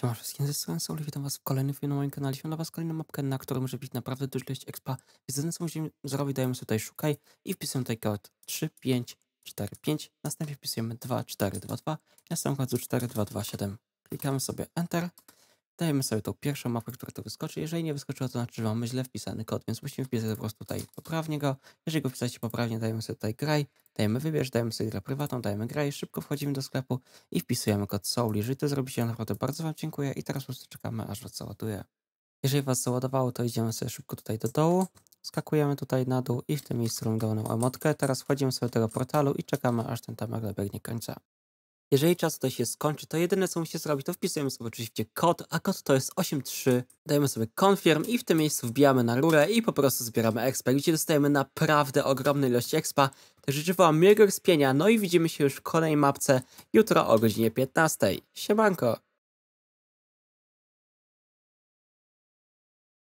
Siema wszystkim, ze strony Soli, witam was w kolejnym filmie na moim kanale. Siema dla was kolejną mapkę, na której może być naprawdę dużo ilość expa. Więc co musimy zrobić, dajemy sobie tutaj szukaj i wpisujemy tutaj kod 3, 5, 4, 5. Następnie wpisujemy 2, 4, 2, 2 i na samym końcu 4, 2, 2, 7. Klikamy sobie Enter Dajemy sobie tą pierwszą mapkę, która tu wyskoczy. Jeżeli nie wyskoczyła, to znaczy, że mamy źle wpisany kod, więc musimy wpisać po prostu tutaj poprawnie go. Jeżeli go wpisać poprawnie, dajemy sobie tutaj graj, dajemy wybierz, dajemy sobie grę prywatną, dajemy graj, szybko wchodzimy do sklepu i wpisujemy kod Soul. Jeżeli to zrobicie, naprawdę bardzo Wam dziękuję i teraz po prostu czekamy, aż Was załaduje. Jeżeli Was załadowało, to idziemy sobie szybko tutaj do dołu, skakujemy tutaj na dół i w tym miejscu robimy emotkę. Teraz wchodzimy sobie do tego portalu i czekamy, aż ten tamer dobiegnie końca. Jeżeli czas tutaj się skończy, to jedyne co musicie zrobić, to wpisujemy sobie oczywiście kod, a kod to jest 83. Dajemy sobie confirm i w tym miejscu wbijamy na rurę i po prostu zbieramy expa. Gdzie dostajemy naprawdę ogromne ilości expa. Także życzę Wam miłego expienia, no i widzimy się już w kolejnej mapce jutro o godzinie 15. Siemanko!